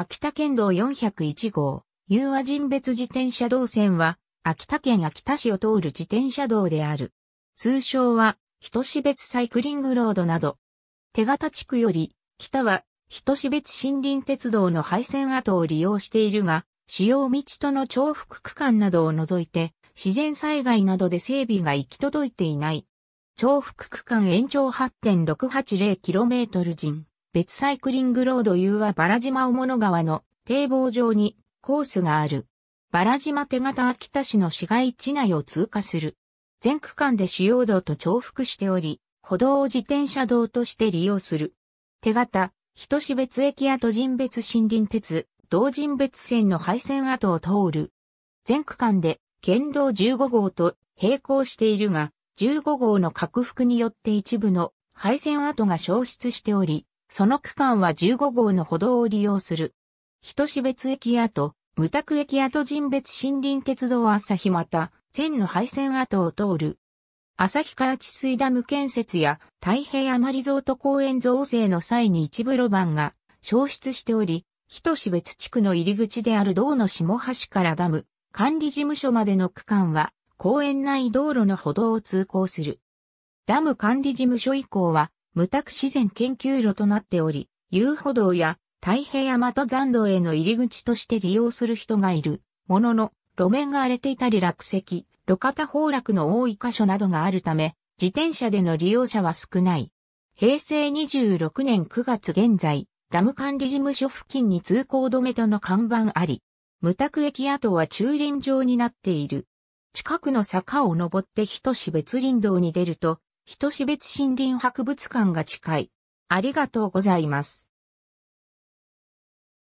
秋田県道401号、雄和人別自転車道線は、秋田県秋田市を通る自転車道である。通称は、人志別サイクリングロードなど。手形地区より、北は、人志別森林鉄道の廃線跡を利用しているが、主要道との重複区間などを除いて、自然災害などで整備が行き届いていない。重複区間延長 8.680km 人。別サイクリングロード U はバラ島尾物川の堤防上にコースがある。バラ島手形秋田市の市街地内を通過する。全区間で主要道と重複しており、歩道を自転車道として利用する。手形、人志別駅跡人別森林鉄、同人別線の廃線跡を通る。全区間で県道15号と並行しているが、15号の拡幅によって一部の廃線跡が消失しており、その区間は15号の歩道を利用する。人志別駅跡、無宅駅跡人別森林鉄道朝日また、線の配線跡を通る。朝か川治水ダム建設や太平山リゾート公園造成の際に一部路盤が消失しており、人志別地区の入り口である道の下橋からダム、管理事務所までの区間は公園内道路の歩道を通行する。ダム管理事務所以降は無宅自然研究路となっており、遊歩道や太平山と残土への入り口として利用する人がいる。ものの、路面が荒れていたり落石、路肩崩落の多い箇所などがあるため、自転車での利用者は少ない。平成26年9月現在、ダム管理事務所付近に通行止めとの看板あり、無宅駅跡は駐輪場になっている。近くの坂を登って等し別林道に出ると、人志別森林博物館が近い。ありがとうございます。